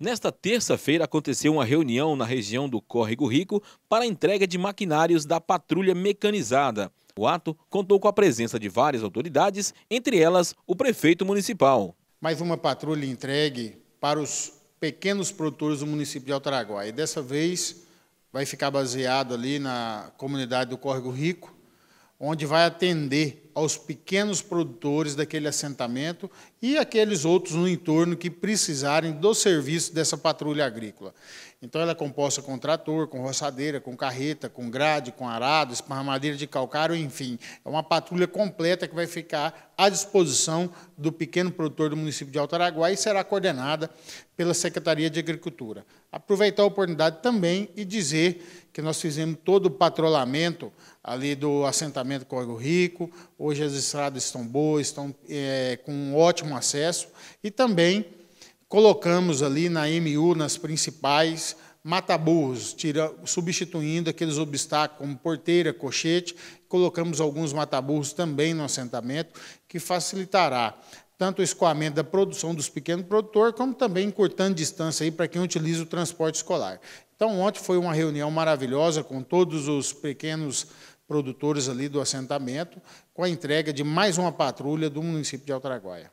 Nesta terça-feira aconteceu uma reunião na região do Córrego Rico para a entrega de maquinários da patrulha mecanizada. O ato contou com a presença de várias autoridades, entre elas o prefeito municipal. Mais uma patrulha entregue para os pequenos produtores do município de Altaraguá. E dessa vez vai ficar baseado ali na comunidade do Córrego Rico, onde vai atender aos pequenos produtores daquele assentamento e aqueles outros no entorno que precisarem do serviço dessa patrulha agrícola. Então, ela é composta com trator, com roçadeira, com carreta, com grade, com arado, esparramadeira de calcário, enfim. É uma patrulha completa que vai ficar à disposição do pequeno produtor do município de Alto Araguaia e será coordenada pela Secretaria de Agricultura. Aproveitar a oportunidade também e dizer que nós fizemos todo o patrulhamento ali do assentamento Córrego Rico, hoje as estradas estão boas, estão é, com um ótimo acesso, e também colocamos ali na MU, nas principais mataburros, substituindo aqueles obstáculos como porteira, cochete, colocamos alguns mataburros também no assentamento, que facilitará tanto o escoamento da produção dos pequenos produtores, como também encurtando distância aí para quem utiliza o transporte escolar. Então, ontem foi uma reunião maravilhosa com todos os pequenos produtores ali do assentamento, com a entrega de mais uma patrulha do município de Altaraguaia.